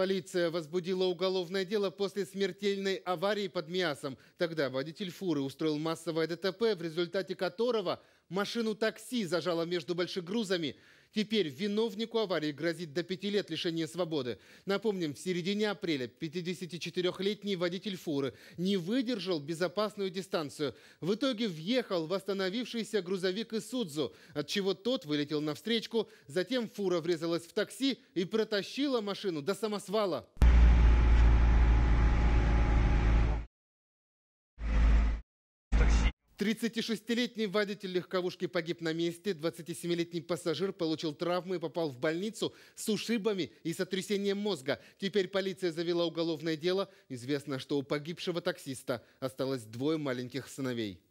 Полиция возбудила уголовное дело после смертельной аварии под Миасом. Тогда водитель фуры устроил массовое ДТП, в результате которого Машину такси зажало между грузами. Теперь виновнику аварии грозит до пяти лет лишения свободы. Напомним, в середине апреля 54-летний водитель фуры не выдержал безопасную дистанцию. В итоге въехал в остановившийся грузовик Исудзу, от чего тот вылетел навстречку, затем фура врезалась в такси и протащила машину до самосвала. 36-летний водитель легковушки погиб на месте, 27-летний пассажир получил травмы и попал в больницу с ушибами и сотрясением мозга. Теперь полиция завела уголовное дело. Известно, что у погибшего таксиста осталось двое маленьких сыновей.